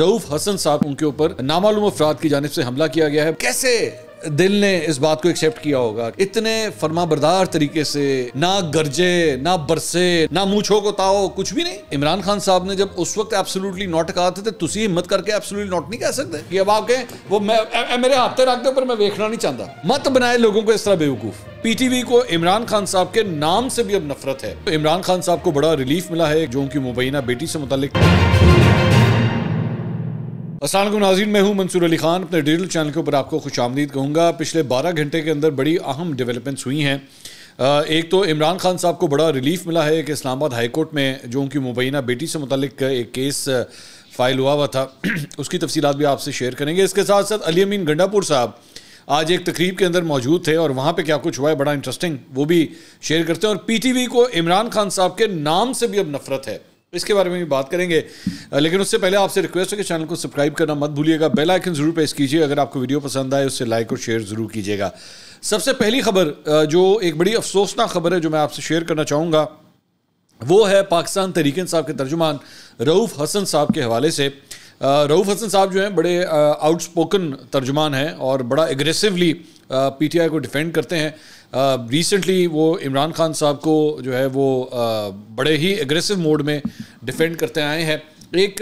रऊफ हसन साहब उनके ऊपर नामालूम अफराद की जानब से हमला किया गया है कैसे दिल ने इस बात को एक्सेप्ट किया होगा इतने फरमा बरदार तरीके से ना गर्जे ना बरसे ना मूछो को ताओ कुछ भी नहीं इमरान खान साहब ने जब उस वक्त एब्सोल्युटली नॉट कहा था तो तुम हिम्मत करके एब्सोल्युटली नॉट नहीं कह सकते कि अब कहें वो मैं ए, ए, मेरे हाथ रख दो पर मैं देखना नहीं चाहता मत बनाए लोगों को इस तरह बेवकूफ़ पीटीवी को इमरान खान साहब के नाम से भी अब नफरत है तो इमरान खान साहब को बड़ा रिलीफ मिला है जो उनकी मुबैना बेटी से मुतालिक असल नाजीन मैं हूँ मंसूर अली खान अपने डिजिटल चैनल के ऊपर आपको खुश आमदीद कहूँगा पिछले बारह घंटे के अंदर बड़ी अहम डेवलपमेंट्स हुई हैं एक तो इमरान खान साहब को बड़ा रिलीफ मिला है कि इस्लामाबाद हाई कोर्ट में जो उनकी मुबैना बेटी से मुतलिक एक केस फाइल हुआ हुआ था उसकी तफसीत भी आपसे शेयर करेंगे इसके साथ साथ अली अमीन गंडापुर साहब आज एक तकरीब के अंदर मौजूद थे और वहाँ पर क्या कुछ हुआ है बड़ा इंटरेस्टिंग वो भी शेयर करते हैं और वी को इमरान खान साहब के नाम से भी अब नफरत है इसके बारे में भी बात करेंगे लेकिन उससे पहले आपसे रिक्वेस्ट है कि चैनल को सब्सक्राइब करना मत भूलिएगा बेल आइकन जरूर प्रेस कीजिए अगर आपको वीडियो पसंद आए उससे लाइक और शेयर जरूर कीजिएगा सबसे पहली खबर जो एक बड़ी अफसोसनाक खबर है जो मैं आपसे शेयर करना चाहूँगा वो है पाकिस्तान तरीकन साहब के तर्जुमान रऊफ़ हसन साहब के हवाले से रऊफ़ हसन साहब जो हैं बड़े आउटस्पोकन तर्जुमान हैं और बड़ा एग्रेसिवली आई को डिफेंड करते हैं रिसेंटली uh, वो इमरान खान साहब को जो है वो uh, बड़े ही एग्रेसिव मोड में डिफेंड करते आए हैं एक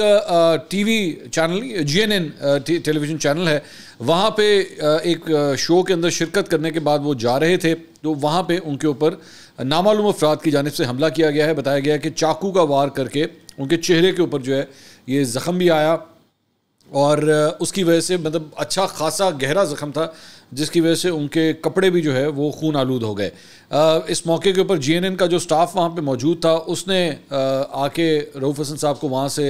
TV channel G N N television channel है वहाँ पे uh, एक शो के अंदर शिरकत करने के बाद वो जा रहे थे तो वहाँ पे उनके ऊपर नामालूम अफराद की जानब से हमला किया गया है बताया गया है कि चाकू का वार करके उनके चेहरे के ऊपर जो है ये ज़ख़म भी आया और उसकी वजह से मतलब अच्छा खासा गहरा ज़ख़म था जिसकी वजह से उनके कपड़े भी जो है वो खून आलूद हो गए इस मौके के ऊपर जीएनएन का जो स्टाफ वहाँ पे मौजूद था उसने आके रऊफ़ हसन साहब को वहाँ से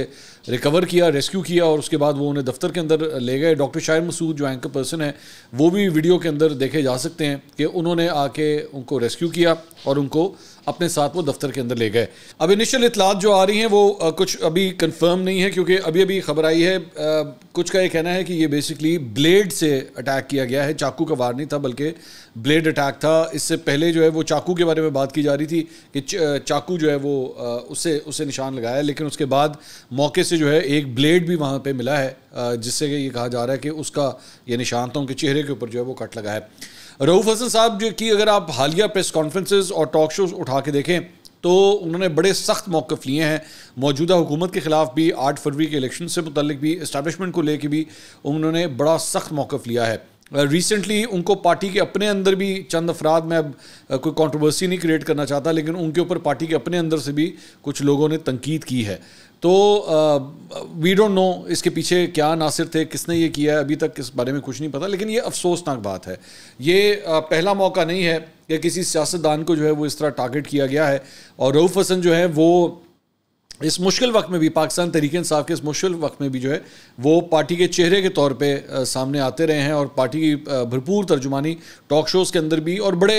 रिकवर किया रेस्क्यू किया और उसके बाद वो उन्हें दफ्तर के अंदर ले गए डॉक्टर शायर मसूद जो एंकर पर्सन है वो भी वीडियो के अंदर देखे जा सकते हैं कि उन्होंने आके उनको रेस्क्यू किया और उनको अपने साथ वो दफ्तर के अंदर ले गए अब इनिशियल इतलात जो आ रही हैं वो कुछ अभी कन्फर्म नहीं है क्योंकि अभी अभी खबर आई है कुछ का ये कहना है कि ये बेसिकली ब्लेड से अटैक किया गया है चाकू का वार नहीं था बल्कि ब्लेड अटैक था इससे पहले जो है वो चाकू के बारे में बात की जा रही थी कि चाकू जो है वो उससे उससे निशान लगाया लेकिन उसके बाद मौके से जो है एक ब्लेड भी वहाँ पे मिला है जिससे ये कहा जा रहा है कि उसका ये निशान था उनके चेहरे के ऊपर जो है वो कट लगा है रऊफ हसन साहब जो कि अगर आप हालिया प्रेस कॉन्फ्रेंसेज और टॉक शोज़ उठा के देखें तो उन्होंने बड़े सख्त मौक़ लिए हैं मौजूदा हुकूमत के ख़िलाफ़ भी आठ फरवरी के इलेक्शन से मुतल भी इस्टबलिशमेंट को लेकर भी उन्होंने बड़ा सख्त मौक़ लिया है रिसेंटली uh, उनको पार्टी के अपने अंदर भी चंद अफराद मैं अब uh, कोई कॉन्ट्रोवर्सी नहीं क्रिएट करना चाहता लेकिन उनके ऊपर पार्टी के अपने अंदर से भी कुछ लोगों ने तनकीद की है तो वी डोंट नो इसके पीछे क्या नासिर थे किसने ये किया है अभी तक इस बारे में कुछ नहीं पता लेकिन ये अफसोसनाक बात है ये आ, uh, पहला मौका नहीं है कि किसी सियासतदान को जो है वो इस तरह टारगेट किया गया है और रऊफ़ हसन जो है वो इस मुश्किल वक्त में भी पाकिस्तान तरीके इंसाफ के इस मुश्किल वक्त में भी जो है वो पार्टी के चेहरे के तौर पे आ, सामने आते रहे हैं और पार्टी की भरपूर तर्जुमानी टॉक शोज़ के अंदर भी और बड़े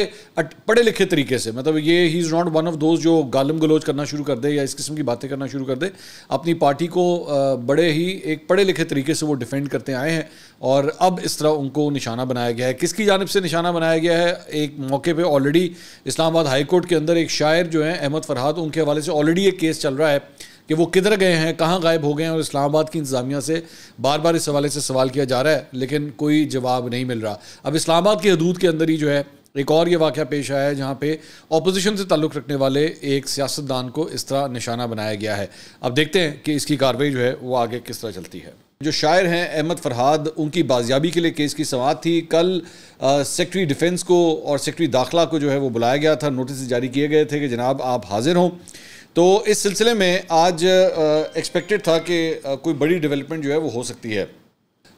पढ़े लिखे तरीके से मतलब ये ही is not one of those जो गालम गलोच करना शुरू कर दे या इस किस्म की बातें करना शुरू कर दे अपनी पार्टी को आ, बड़े ही एक पढ़े लिखे तरीके से वो डिफेंड करते आए हैं और अब इस तरह उनको निशाना बनाया गया है किसकी जानब से निशाना बनाया गया है एक मौके पर ऑलरेडी इस्लामाबाद हाईकोर्ट के अंदर एक शायर जो है अहमद फरहाद उनके हवाले से ऑलरेडी एक केस चल रहा है कि वो किधर गए हैं कहाँ गायब हो गए हैं और इस्लामाबाद की इंतज़ामिया से बार बार इस हवाले से सवाल किया जा रहा है लेकिन कोई जवाब नहीं मिल रहा अब इस्लामाबाद की हदूद के अंदर ही जो है एक और ये वाक़ पेश आया है जहाँ पे अपोजिशन से ताल्लुक़ रखने वाले एक सियासतदान को इस तरह निशाना बनाया गया है अब देखते हैं कि इसकी कार्रवाई जो है वो आगे किस तरह चलती है जो शायर हैं अहमद फरहाद उनकी बाजियाबी के लिए केस की समात थी कल सेक्रटरी डिफेंस को और सेक्रटरी दाखिला को जो है वो बुलाया गया था नोटिस जारी किए गए थे कि जनाब आप हाजिर हों तो इस सिलसिले में आज एक्सपेक्टेड था कि कोई बड़ी डेवलपमेंट जो है वो हो सकती है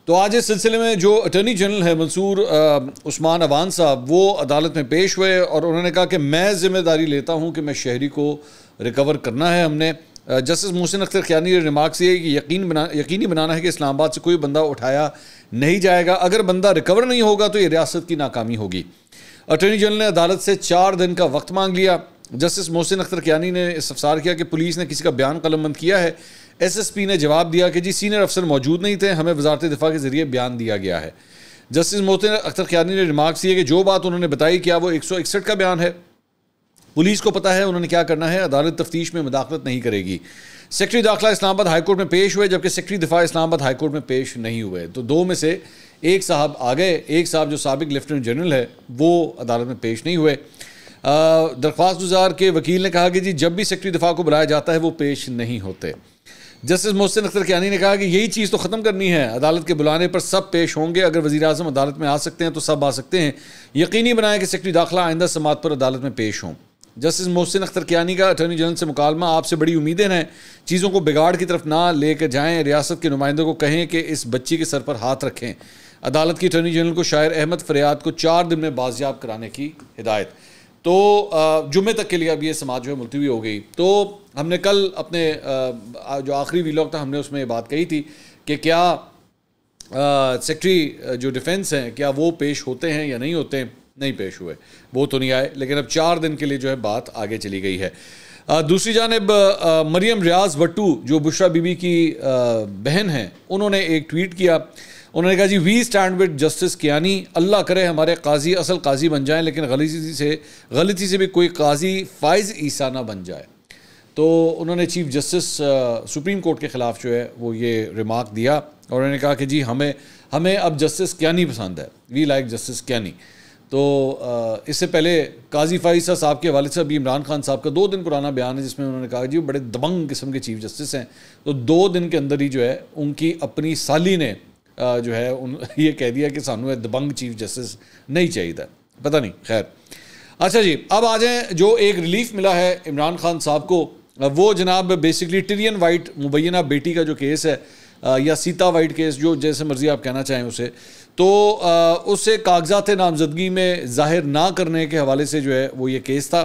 तो आज इस सिलसिले में जो अटर्नी जनरल है मंसूर उस्मान अवान साहब वो अदालत में पेश हुए और उन्होंने कहा कि मैं ज़िम्मेदारी लेता हूँ कि मैं शहरी को रिकवर करना है हमने जस्टिस मोहसिन अख्तर ख्यानी रिमार्क्स ये कि यकीन बना यकीनी बनाना है कि इस्लामाबाद से कोई बंदा उठाया नहीं जाएगा अगर बंदा रिकवर नहीं होगा तो ये रियासत की नाकामी होगी अटर्नी जनरल ने अदालत से चार दिन का वक्त मांग लिया जस्टिस मोहसिन अख्तर कियानी ने इस्तफसार किया कि पुलिस ने किसी का बयान कलमबंद किया है एस एस पी ने जवाब दिया कि जी सीनियर अफसर मौजूद नहीं थे हमें वजारत दिफा के ज़रिए बयान दिया गया है जस्टिस मोहसिन अख्तर कियानी ने रिमार्क दिए कि जो बात उन्होंने बताई क्या वो एक सौ इकसठ का बयान है पुलिस को पता है उन्होंने क्या करना है अदालत तफ्तीश में मुदाखलत नहीं करेगी सेक्रेटरी दाखिला इस्लामाबाद हाईकोर्ट में पेश हुए जबकि सेक्रेटरी दिफा इस्लामाबाद हाईकोर्ट में पेश नहीं हुए तो दो में से एक साहब आ गए एक साहब जो सबक लेफ्टिनेंट जनरल है वो अदालत में पेश नहीं हुए दरख्वास्त गुजार के वकील ने कहा कि जी जब भी सेक्रेटरी दफा को बुलाया जाता है वो पेश नहीं होते जस्टिस मोहसिन अख्तर कियानी ने कहा कि यही चीज़ तो ख़त्म करनी है अदालत के बुलाने पर सब पेश होंगे अगर वजी अजम अदालत में आ सकते हैं तो सब आ सकते हैं यकीनी बनाएं कि सेक्रेटरी दाखिला आइंदा समात पर अदालत में पेश हों जस्टिस मोहसिन अख्तर कियानी का अटर्नी जनरल से मुकालमा आपसे बड़ी उम्मीदें हैं चीज़ों को बिगाड़ की तरफ ना लेकर जाएँ रियासत के नुमाइंदों को कहें कि इस बच्ची के सर पर हाथ रखें अदालत की अटर्नी जनरल को शायर अहमद फरियाद को चार दिन में बाजियाब कराने की हिदायत तो जुमे तक के लिए अब ये समाज जो है मुलतवी हो गई तो हमने कल अपने जो आखिरी वीलॉग था हमने उसमें ये बात कही थी कि क्या सेक्रेटरी जो डिफेंस हैं क्या वो पेश होते हैं या नहीं होते नहीं पेश हुए वो तो नहीं आए लेकिन अब चार दिन के लिए जो है बात आगे चली गई है दूसरी जानब मरियम रियाज भट्टू जो बुशरा बीबी की बहन हैं उन्होंने एक ट्वीट किया उन्होंने कहा जी we stand with justice Kayani Allah करे हमारे काजी असल काजी बन जाएं लेकिन गलती से गलती से भी कोई काजी फ़ाइज़ ईसा ना बन जाए तो उन्होंने चीफ जस्टिस सुप्रीम कोर्ट के ख़िलाफ़ जो है वो ये रिमार्क दिया और उन्होंने कहा कि जी हमें हमें अब जस्टिस कियानी पसंद है वी लाइक जस्टिस कियानी तो इससे पहले काजी फाइज साहब के वालिद साहब इमरान खान साहब का दो दिन पुराना बयान है जिसमें उन्होंने कहा जी बड़े दबंग किस्म के चीफ जस्टिस हैं तो दो दिन के अंदर ही जो है उनकी अपनी साली ने जो है उन ये कह दिया कि सानू दबंग चीफ जस्टिस नहीं चाहिए पता नहीं खैर अच्छा जी अब आ जाएँ जो एक रिलीफ मिला है इमरान खान साहब को वो जनाब बेसिकली टन वाइट मुबैना बेटी का जो केस है या सीता वाइट केस जो जैसे मर्जी आप कहना चाहें उसे तो उससे कागजात नामजदगी में जाहिर ना करने के हवाले से जो है वो ये केस था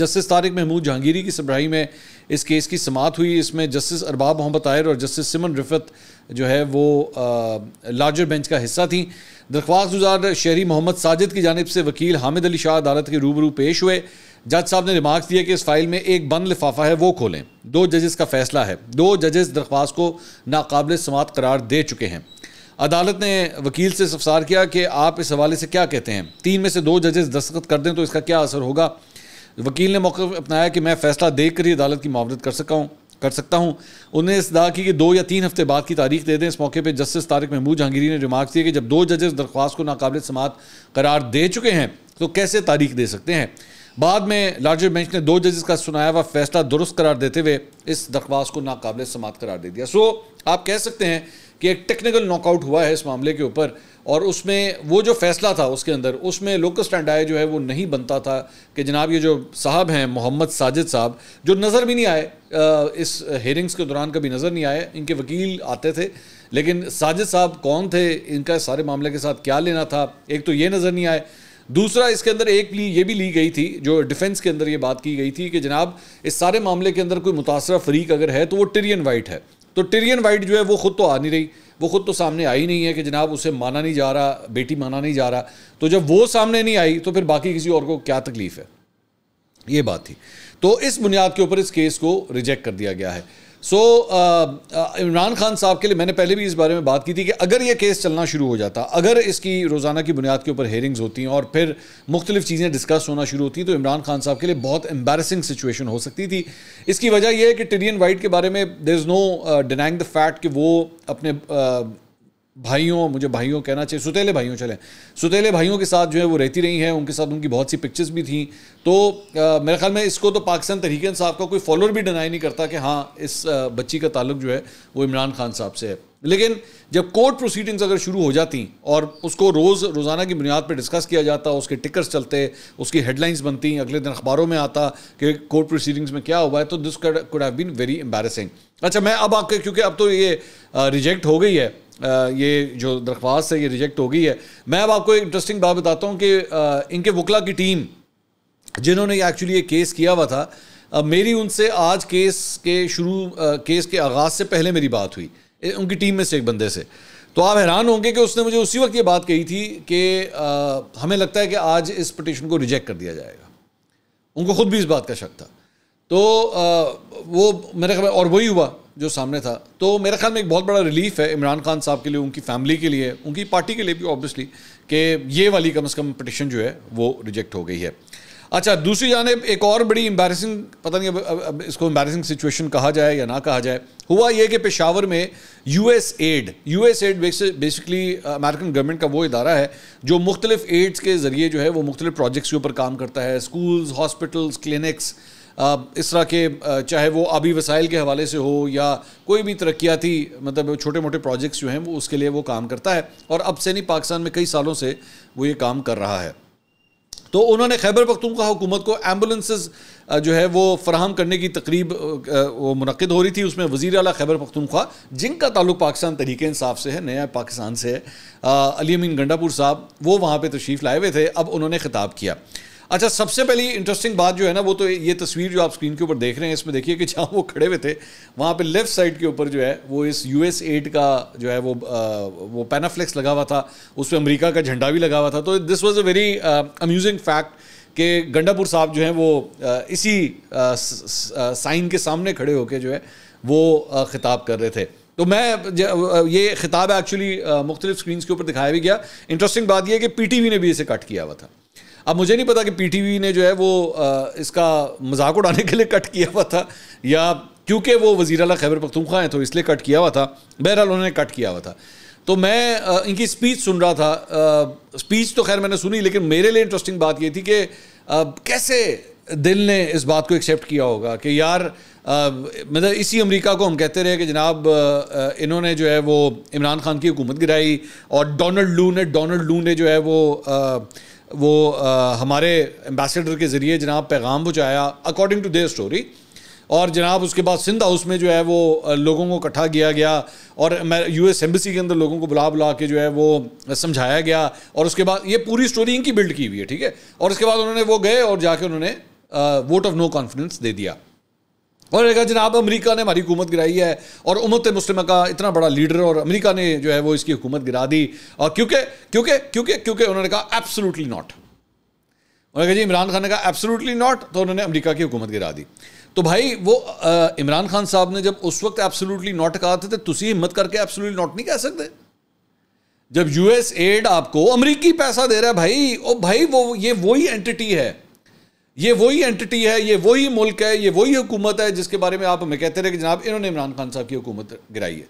जस्टिस तारिक महमूद जहांगीरी की सबराही में इस केस की समात हुई इसमें जस्टिस अरबाब मोहम्मद आयर और जस्टिस सिमन रिफत जो है वो लार्जर बेंच का हिस्सा थी दरख्वास्त गुजार शहरी मोहम्मद साजिद की जानब से वकील हामिद अली शाह अदालत के रूबरू पेश हुए जज साहब ने रिमार्क दिए कि इस फाइल में एक बंद लिफाफा है वो खोलें दो जजेस का फैसला है दो जजेस दरख्वास्त को नाकबिल समात करार दे चुके हैं अदालत ने वकील से सफसार किया कि आप इस हवाले से क्या कहते हैं तीन में से दो जजेस दस्तखत कर दें तो इसका क्या असर होगा वकील ने मौक़ अपनाया कि मैं फ़ैसला देख कर ही अदालत की मामलत कर सका हूँ कर सकता हूं इस दा की कि दो या तीन हफ्ते बाद की तारीख दे दें इस मौके पर जस्टिस तारक महमूद जहांगीरी ने रिमार्क दिए कि जब दो जजेस दरख्वास्त को नाकबिल समात करार दे चुके हैं तो कैसे तारीख दे सकते हैं बाद में लार्जर बेंच ने दो जजेस का सुनाया हुआ फैसला दुरुस्त करार देते हुए इस दरख्वास्त को नाकबिल समात करार दे दिया सो आप कह सकते हैं कि एक टेक्निकल नॉकआउट हुआ है इस मामले के ऊपर और उसमें वो जो फैसला था उसके अंदर उसमें लोकल स्टैंड आए जो है वो नहीं बनता था कि जनाब ये जो साहब हैं मोहम्मद साजिद साहब जो नज़र भी नहीं आए इस हेयरिंग्स के दौरान कभी नज़र नहीं आए इनके वकील आते थे लेकिन साजिद साहब कौन थे इनका सारे मामले के साथ क्या लेना था एक तो ये नज़र नहीं आए दूसरा इसके अंदर एक ली ये भी ली गई थी जो डिफेंस के अंदर ये बात की गई थी कि जनाब इस सारे मामले के अंदर कोई मुतासर फरीक अगर है तो वो टेरियन वाइट है तो टिरियन वाइट जो है वो खुद तो आ नहीं रही वो खुद तो सामने आई नहीं है कि जनाब उसे माना नहीं जा रहा बेटी माना नहीं जा रहा तो जब वो सामने नहीं आई तो फिर बाकी किसी और को क्या तकलीफ़ है ये बात थी तो इस बुनियाद के ऊपर इस केस को रिजेक्ट कर दिया गया है सो uh, uh, इमरान खान साहब के लिए मैंने पहले भी इस बारे में बात की थी कि अगर ये केस चलना शुरू हो जाता अगर इसकी रोज़ाना की बुनियाद के ऊपर हेयरिंग्स होती हैं और फिर मुख्तलिफ चीज़ें डिस्कस होना शुरू होती तो इमरान खान साहब के लिए बहुत एम्बेसिंग सिचुएशन हो सकती थी इसकी वजह यह है कि टिरियन वाइट के बारे में there is no denying the fact कि वो अपने uh, भाइयों मुझे भाइयों कहना चाहिए सुतेले भाइयों चले सुतेले भाइयों के साथ जो है वो रहती रही हैं उनके साथ उनकी बहुत सी पिक्चर्स भी थी तो आ, मेरे ख्याल में इसको तो पाकिस्तान तहरीक साहब का कोई फॉलोअर भी डिनाई नहीं करता कि हाँ इस बच्ची का ताल्लुक जो है वो इमरान खान साहब से है लेकिन जब कोर्ट प्रोसीडिंग्स अगर शुरू हो जाती और उसको रोज़ रोज़ाना की बुनियाद पर डिस्कस किया जाता उसके टिकर्स चलते उसकी हेडलाइंस बनती अगले दिन अखबारों में आता कि कोर्ट प्रोसीडिंग्स में क्या हुआ है तो this could have been very embarrassing अच्छा मैं अब आपके क्योंकि अब तो ये रिजेक्ट हो गई है ये जो दरख्वास्त है ये रिजेक्ट हो गई है मैं अब आपको एक इंटरेस्टिंग बात बताता हूँ कि इनके वकला की टीम जिन्होंने एक्चुअली ये केस किया हुआ था अब मेरी उनसे आज केस के शुरू केस के आगाज़ से पहले मेरी बात हुई उनकी टीम में से एक बंदे से तो आप हैरान होंगे कि उसने मुझे उसी वक्त ये बात कही थी कि हमें लगता है कि आज इस पटिशन को रिजेक्ट कर दिया जाएगा उनको ख़ुद भी इस बात का शक था तो आ, वो मेरे ख्याल और वही हुआ जो सामने था तो मेरे ख्याल में एक बहुत बड़ा रिलीफ है इमरान खान साहब के लिए उनकी फैमिली के लिए उनकी पार्टी के लिए भी ऑब्वियसली कि ये वाली कम से कम पटिशन जो है वो रिजेक्ट हो गई है अच्छा दूसरी जानब एक और बड़ी एम्बेसिंग पता नहीं अब, अब, अब इसको एम्बेसिंग सिचुएशन कहा जाए या ना कहा जाए हुआ यह कि पेशावर में U S aid U S aid basically American government का वो इदारा है जो मुख्तलिफ एड्स के ज़रिए जो है वो मुख्तलिफ प्रोजेक्ट्स के ऊपर काम करता है स्कूल्स हॉस्पिटल्स क्लिनिक्स इस तरह के चाहे वो आबी वसाइल के हवाले से हो या कोई भी तरक्याती मतलब छोटे मोटे प्रोजेक्ट्स जो हैं वो उसके लिए वो काम करता है और अब से नहीं पाकिस्तान में कई सालों से वो ये काम कर रहा है तो उन्होंने खैबर पख्तूनख्वा हुकूमत को एम्बुलेंसेज जो है वो फ्राहम करने की तकरीब वो मनद हो रही थी उसमें वजीर अला खैबर पख्तूनख्वा जिनका ताल्लुक पाकिस्तान तरीके इंसाफ से है नया पाकिस्तान से है अली अमीन गंडापुर साहब वो वहाँ पर तशरीफ़ लाए हुए थे अब उन्होंने खिताब किया अच्छा सबसे पहली इंटरेस्टिंग बात जो है ना वो तो ये तस्वीर जो आप स्क्रीन के ऊपर देख रहे हैं इसमें देखिए कि जहाँ वो खड़े हुए थे वहाँ पे लेफ्ट साइड के ऊपर जो है वो इस यू एस एड का जो है वो आ, वो पैनाफ्लेक्स लगा हुआ था उस पर अमरीका का झंडा भी लगा हुआ था तो this was a very amusing fact कि गंडापुर साहब जो है वो आ, इसी साइन के सामने खड़े होकर जो है वो खिताब कर रहे थे तो मैं ये खिताब एक्चुअली मुख्तलिफ स्क्रीन के ऊपर दिखाया भी गया इंटरेस्टिंग बात यह है कि वी ने भी इसे कट किया हुआ था अब मुझे नहीं पता कि पीटीवी ने जो है वो इसका मजाक उड़ाने के लिए कट किया हुआ था या क्योंकि वो वजीर अला खैबर पखतूखा हैं तो इसलिए कट किया हुआ था बहरहाल उन्होंने कट किया हुआ था तो मैं इनकी स्पीच सुन रहा था स्पीच तो खैर मैंने सुनी लेकिन मेरे लिए इंटरेस्टिंग बात ये थी कि कैसे दिल ने इस बात को एक्सेप्ट किया होगा कि यार मतलब इसी अमेरिका को हम कहते रहे कि जनाब इन्होंने जो है वो इमरान खान की हुकूमत गिराई और डोनल्ड लू ने डोनल्ड लू ने जो है वो वो आ, हमारे एम्बेसडर के ज़रिए जनाब पैगाम पहुँचाया अकॉर्डिंग टू देर स्टोरी और जनाब उसके बाद सिंध हाउस में जो है वो लोगों को इकट्ठा किया गया और मैं यू एस एम्बेसी के अंदर लोगों को बुला बुला के जो है वो समझाया गया और उसके बाद ये पूरी स्टोरी इनकी बिल्ड की हुई है ठीक है और उसके बाद उन्होंने वो गए और जाके उन्होंने वोट ऑफ नो कॉन्फिडेंस दे दिया और कहा जनाब अमरीका ने हमारी हुकूमत गिराई है और उमत मुस्लिम का इतना बड़ा लीडर और अमरीका ने जो है वो इसकी हुकूमत गिरा दी और क्योंकि क्योंकि क्योंकि क्योंकि उन्होंने कहा एब्सोलूटली नॉट उन्होंने कहा जी इमरान खान ने कहा एब्सोलूटली नॉट तो उन्होंने अमरीका की हुकूमत गिरा दी तो भाई वो इमरान खान साहब ने जब उस वक्त एब्सोलूटली नॉट कहा था तो तुम हिम्मत करके एब्सोलूटली नॉट नहीं कह सकते जब यूएस एड आपको अमरीकी पैसा दे रहा है भाई ओ भाई वो ये वही एंटिटी है ये वही एंटिटी है ये वही मुल्क है ये वही हुकूमत है जिसके बारे में आप हमें कहते रहे कि जनाब इन्होंने इमरान खान साहब की हुकूमत गिराई है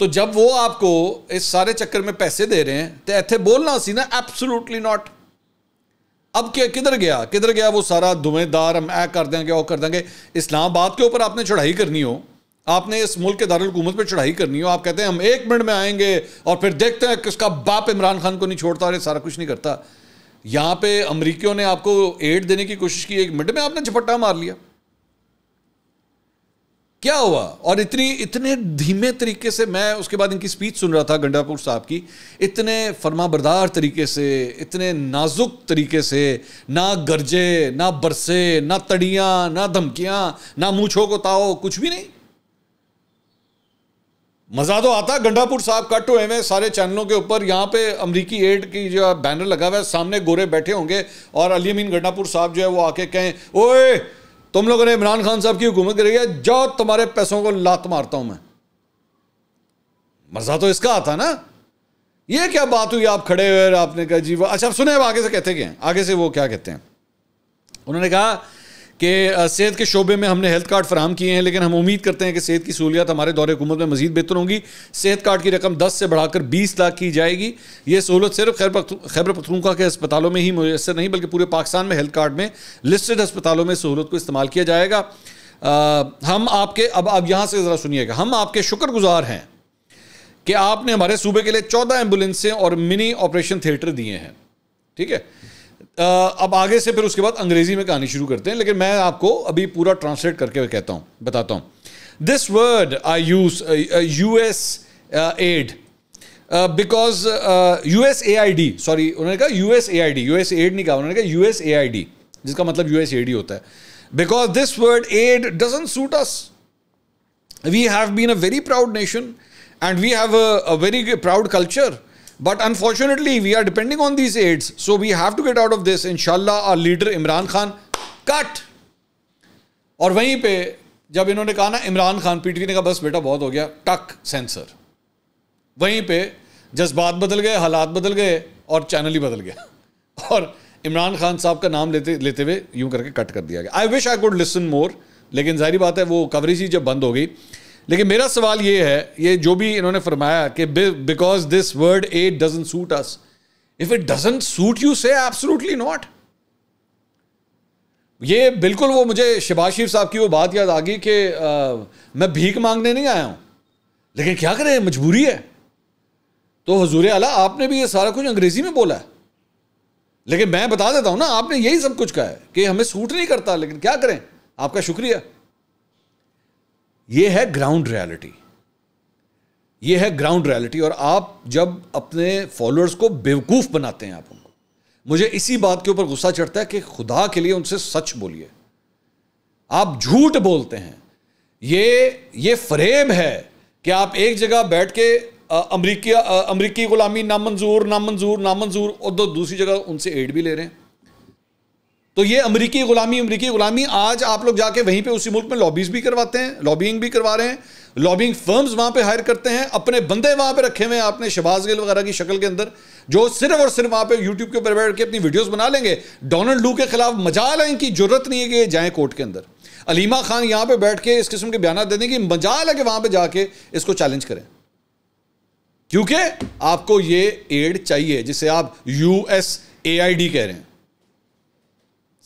तो जब वो आपको इस सारे चक्कर में पैसे दे रहे हैं तो ऐसे बोलना सी ना एब्सोलूटली नॉट अब क्या किधर गया किधर गया वो सारा धुएंदार हम ऐ कर देंगे वो कर देंगे इस्लामाबाद के ऊपर आपने चढ़ाई करनी हो आपने इस मुल्क के दारकूमत पर चढ़ाई करनी हो आप कहते हैं हम एक मिनट में आएंगे और फिर देखते हैं किसका बाप इमरान खान को नहीं छोड़ता और ये सारा कुछ नहीं करता यहां पे अमरीकियों ने आपको एड देने की कोशिश की एक मिनट में आपने झपट्टा मार लिया क्या हुआ और इतनी इतने धीमे तरीके से मैं उसके बाद इनकी स्पीच सुन रहा था गंडापुर साहब की इतने फरमा बरदार तरीके से इतने नाजुक तरीके से ना गरजे ना बरसे ना तड़ियां ना धमकियां ना मूछों को ताओ कुछ भी नहीं मज़ा तो आता है गंडापुर साहब कट हुए हैं सारे चैनलों के ऊपर यहाँ पे अमरीकी एड की जो बैनर लगा हुआ है सामने गोरे बैठे होंगे और अली अमीन गंडापुर साहब जो है वो आके कहें ओए तुम लोगों ने इमरान खान साहब की हुकूमत करी है जाओ तुम्हारे पैसों को लात मारता हूं मैं मज़ा तो इसका आता ना ये क्या बात हुई आप खड़े हुए आपने कहा जी वो अच्छा सुने आगे से कहते क्या आगे से वो क्या कहते हैं उन्होंने कहा कि सेहत के शोबे में हमने हेल्थ कार्ड फराम किए हैं लेकिन हम उम्मीद करते हैं कि सेहत की सहूलियात हमारे दौरे हुकूमत में मजीद बेहतर होंगी सेहत कार्ड की रकम दस से बढ़ाकर बीस लाख की जाएगी ये सहूलत सिर्फ खैबर पखतूनखा के अस्पतालों में ही मैसर नहीं बल्कि पूरे पाकिस्तान में हेल्थ कार्ड में लिस्टेड अस्पतालों में सहूलत को इस्तेमाल किया जाएगा आ, हम आपके अब आप यहाँ से ज़रा सुनिएगा हम आपके शुक्रगुजार हैं कि आपने हमारे सूबे के लिए चौदह एम्बुलेंसें और मिनी ऑपरेशन थिएटर दिए हैं ठीक है अब आगे से फिर उसके बाद अंग्रेजी में कहानी शुरू करते हैं लेकिन मैं आपको अभी पूरा ट्रांसलेट करके कहता हूं बताता हूं this word I use US aid because US A I D sorry उन्होंने कहा US A I D US aid नहीं कहा उन्होंने कहा यूएस ए आई डी जिसका मतलब यूएस ए डी होता है because this word aid doesn't suit us we have been a very proud nation and we have a very proud culture But unfortunately, we are depending on these aids. So we have to get out of this. Inshallah, our leader Imran Khan, cut. और वहीं पे जब इन्होंने कहा ना Imran Khan PTV ने कहा बस बेटा बहुत हो गया टक सेंसर वहीं पे जज्बात बदल गए हालात बदल गए और चैनल ही बदल गया और इमरान खान साहब का नाम लेते लेते हुए यूं करके कट कर दिया गया I wish I could listen more लेकिन जाहिर बात है वो कवरेज ही जब बंद हो गई लेकिन मेरा सवाल ये है ये जो भी इन्होंने फरमाया कि because this word aid doesn't suit us if it doesn't suit you say absolutely not ये बिल्कुल वो मुझे शिबाज शरीफ साहब की वो बात याद आ गई कि मैं भीख मांगने नहीं आया हूं लेकिन क्या करें मजबूरी है तो हजूर आला आपने भी ये सारा कुछ अंग्रेजी में बोला है लेकिन मैं बता देता हूं ना आपने यही सब कुछ कहा है कि हमें सूट नहीं करता लेकिन क्या करें आपका शुक्रिया ये है ग्राउंड रियलिटी ये है ग्राउंड रियलिटी और आप जब अपने फॉलोअर्स को बेवकूफ़ बनाते हैं आप उनको मुझे इसी बात के ऊपर गुस्सा चढ़ता है कि खुदा के लिए उनसे सच बोलिए आप झूठ बोलते हैं ये ये फरेब है कि आप एक जगह बैठ के अमरीकी अमरीकी ग़ुलामी नामंजूर नामंजूर नामंजूर और दो दूसरी जगह उनसे एड भी ले रहे हैं तो ये अमरीकी गुलामी अमरीकी गुलामी आज आप लोग जाके वहीं पे उसी मुल्क में लॉबीज भी करवाते हैं लॉबिंग भी करवा रहे हैं लॉबिंग फर्म्स वहां पे हायर करते हैं अपने बंदे वहां पे रखे हुए हैं आपने शबाज गिल वगैरह की शक्ल के अंदर जो सिर्फ और सिर्फ वहां पे यूट्यूब के ऊपर बैठ के अपनी वीडियोस बना लेंगे डोनाल्ड लू के खिलाफ मजाल है इनकी जरूरत नहीं है कि जाए कोर्ट के अंदर अलीमा खान यहां पर बैठ के इस किस्म के बयान दे देंगे मजाल है कि पर जाके इसको चैलेंज करें क्योंकि आपको ये एड चाहिए जिसे आप यू ए आई डी कह रहे हैं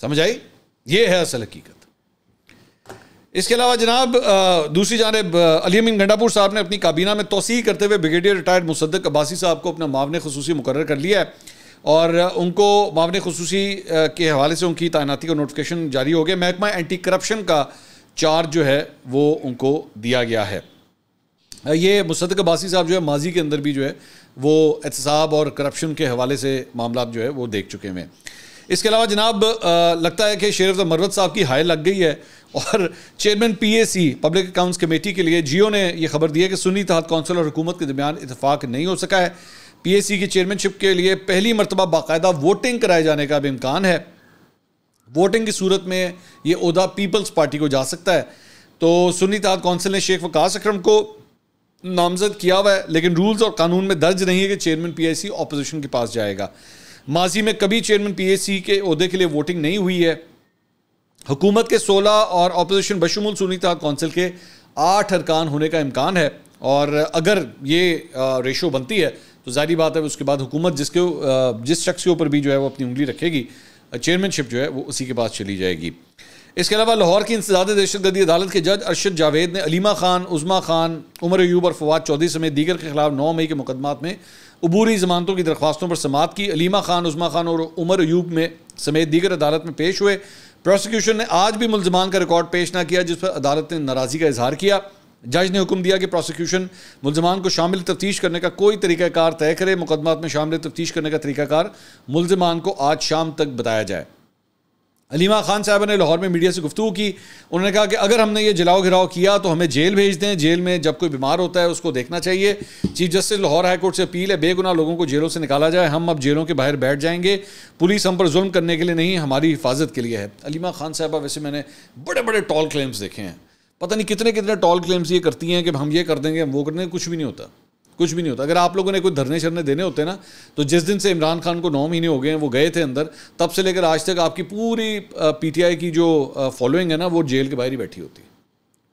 समझ आई ये है असल हकीकत इसके अलावा जनाब दूसरी जानब अली अमीन गंडापुर साहब ने अपनी काबीना में तोसी करते हुए ब्रिगेडियर रिटायर्ड मुसद्दक अब्बासी साहब को अपना मावन खसूसी मुकर कर लिया है और उनको मावन खसूसी के हवाले से उनकी तैनाती का नोटिफिकेशन जारी हो गया महकमा एंटी करप्शन का चार्ज जो है वो उनको दिया गया है ये मुसदक अब्बासी साहब जो है माजी के अंदर भी जो है वो एहतसाब और करप्शन के हवाले से मामला जो है वो देख चुके हैं इसके अलावा जनाब लगता है कि शेर मरवत साहब की हाय लग गई है और chairman PAC public accounts committee के लिए जियो ने यह खबर दी है कि सुनी तहत कौंसिल और हुकूमत के दरमियान इतफाक नहीं हो सका है पीएसी की चेयरमैनशिप के लिए पहली मरतबा बाकायदा वोटिंग कराए जाने का भी इम्कान है वोटिंग की सूरत में ये उदा पीपल्स पार्टी को जा सकता है तो सुनी तहत कौंसिल ने शेख वकास अक्रम को नामजद किया हुआ है लेकिन रूल्स और कानून में दर्ज नहीं है कि चेयरमैन पीआईसी ऑपोजिशन के पास जाएगा माजी में कभी चेयरमैन पीएसी के अहदे के लिए वोटिंग नहीं हुई है हुकूमत के 16 और अपोजिशन बशमुल सुनीता काउंसिल के आठ अरकान होने का इम्कान है और अगर ये रेशो बनती है तो जारी बात है उसके बाद हुकूमत जिसके जिस शख्स के ऊपर भी जो है वो अपनी उंगली रखेगी चेयरमैनशिप जो है वो उसी के पास चली जाएगी इसके अलावा लाहौर की इंसदाद दहशत गर्दी अदालत के जज अरशद जावेद ने अलीमा खान उज़मा खान उमर अयूब और फवाद चौधरी समेत दीगर के खिलाफ नौ मई के मुकदमा में अबूरी जमानतों की दरख्वास्तों पर समात की अलीमा खान उस्मा खान और उमर अयूब में समेत दीगर अदालत में पेश हुए प्रोसिक्यूशन ने आज भी मुलजमान का रिकॉर्ड पेश ना किया जिस पर अदालत ने नाराज़गी का इजहार किया जज ने हुक्म दिया कि प्रोसिक्यूशन मुलजमान को शामिल तफ्तीश करने का कोई तरीक़ाकार तय करे मुकदमा में शामिल तफ्तीश करने का तरीक़ाकार मुलजमान को आज शाम तक बताया जाए अलीमा खान साहब ने लाहौर में मीडिया से गुफ्तु की उन्होंने कहा कि अगर हमने ये जलाओ घिराव किया तो हमें जेल भेज दें जेल में जब कोई बीमार होता है उसको देखना चाहिए चीफ जस्टिस लाहौर हाईकोर्ट से अपील है बेगुनाह लोगों को जेलों से निकाला जाए हम अब जेलों के बाहर बैठ जाएंगे पुलिस हम पर जुल्म करने के लिए नहीं हमारी हिफाजत के लिए है अलीमा खान साहबा वैसे मैंने बड़े बड़े टॉल क्लेम्स देखे हैं पता नहीं कितने कितने टॉल क्लेम्स ये करती हैं कि हम ये कर देंगे हम वो कर देंगे कुछ भी नहीं होता कुछ भी नहीं होता अगर आप लोगों ने कोई धरने शरने देने होते ना तो जिस दिन से इमरान खान को नौ महीने हो गए हैं वो गए थे अंदर तब से लेकर आज तक आपकी पूरी पीटीआई की जो फॉलोइंग है ना वो जेल के बाहर ही बैठी होती है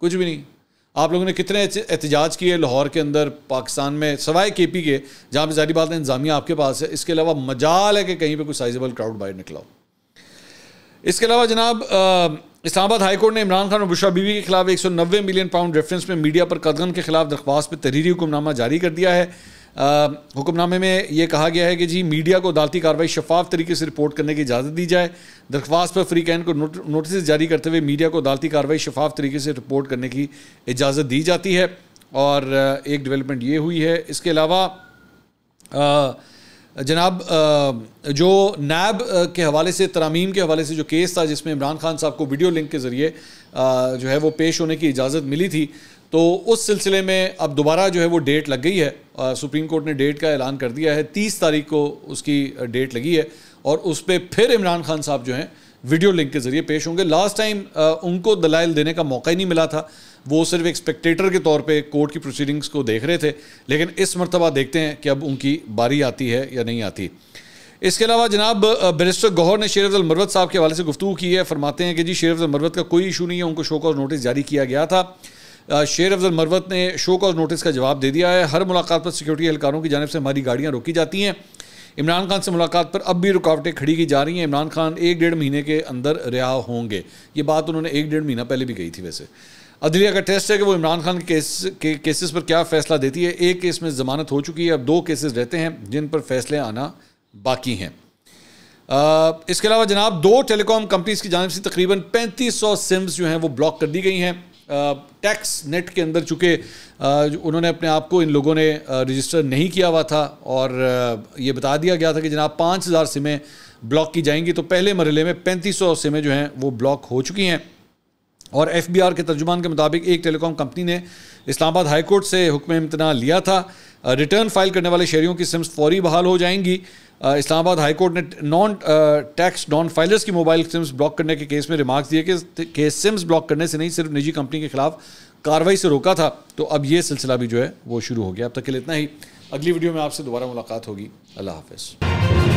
कुछ भी नहीं आप लोगों ने कितने एहतजाज किए लाहौर के अंदर पाकिस्तान में सवाए के पी के जहाँ पर जारी बात है इंजामिया आपके पास है इसके अलावा मजाल है कि कहीं पर कोई साइजेबल क्राउड बाहर निकलाओ इसके अलावा जनाब इस्लाबाद हाईकोर्ट ने इमरान खान और बुशा बीवी के खिलाफ नब्बे मिलियन पाउंड रेफरेंस में मीडिया पर कदगन के खिलाफ दरख्वास्त पर तहरीरी हुक्मनामा जारी कर दिया है हुक्मनामे में ये कहा गया है कि जी मीडिया को अदालती कार्रवाई शफाफ तरीके से रिपोर्ट करने की इजाज़त दी जाए दरख्वास्त पर फ्री कैन को नोटिस जारी करते हुए मीडिया को अदालती कार्रवाई शफाफ तरीके से रिपोर्ट करने की इजाज़त दी जाती है और एक डेवलपमेंट ये हुई है इसके अलावा जनाब जो नैब के हवाले से तरामीम के हवाले से जो केस था जिसमें इमरान खान साहब को वीडियो लिंक के ज़रिए जो है वो पेश होने की इजाज़त मिली थी तो उस सिलसिले में अब दोबारा जो है वो डेट लग गई है सुप्रीम कोर्ट ने डेट का ऐलान कर दिया है तीस तारीख को उसकी डेट लगी है और उस पर फिर इमरान खान साहब जो हैं वीडियो लिंक के ज़रिए पेश होंगे लास्ट टाइम उनको दलाइल देने का मौका ही नहीं मिला था वो सिर्फ एक स्पेक्टेटर के तौर पे कोर्ट की प्रोसीडिंग्स को देख रहे थे लेकिन इस मरतबा देखते हैं कि अब उनकी बारी आती है या नहीं आती इसके अलावा जनाब बैरिस्टर गौहर ने शेर अफजल मरवत साहब के हवाले से गुफ्तू की है फरमाते हैं कि जी शेर अफजल मरवत का कोई इशू नहीं है उनको शो कॉज नोटिस जारी किया गया था शेर अफजल मरवत ने शो कॉज नोटिस का जवाब दे दिया है हर मुलाकात पर सिक्योरिटी एहलकारों की जानब से हमारी गाड़ियाँ रोकी जाती हैं इमरान खान से मुलाकात पर अब भी रुकावटें खड़ी की जा रही हैं इमरान खान एक डेढ़ महीने के अंदर रिहा होंगे ये बात उन्होंने एक डेढ़ महीना पहले भी कही थी वैसे अदलिया का टेस्ट है कि वो इमरान खान केस के केसेस पर क्या फैसला देती है एक केस में ज़मानत हो चुकी है अब दो केसेस रहते हैं जिन पर फैसले आना बाकी हैं इसके अलावा जनाब दो टेलीकॉम कंपनीज़ की जानब से तकरीबन 3500 सिम्स जो हैं वो ब्लॉक कर दी गई हैं टैक्स नेट के अंदर चूँकि उन्होंने अपने आप को इन लोगों ने रजिस्टर नहीं किया हुआ था और ये बता दिया गया था कि जनाब पाँच हज़ार सिमें ब्लॉक की जाएंगी तो पहले मरहले में पैंतीस सौ सिमें जो हैं वो ब्लॉक हो चुकी हैं और एफ बी आर के तर्जुमान के मुताबिक एक टेलीकॉम कंपनी ने इस्लामाबाद हाईकोर्ट से हुक्म इम्तना लिया था रिटर्न फाइल करने वाले शहरीों की सिम्स फौरी बहाल हो जाएंगी इस्लामाबाद हाईकोर्ट ने नॉन टैक्स नॉन फाइलर्स की मोबाइल सिम्स ब्लॉक करने के केस में रिमार्क्स दिए कि सिम्स ब्लॉक करने से नहीं सिर्फ निजी कंपनी के खिलाफ कार्रवाई से रोका था तो अब ये सिलसिला भी जो है वो शुरू हो गया अब तक के लिए इतना ही अगली वीडियो में आपसे दोबारा मुलाकात होगी अल्लाह हाफिज़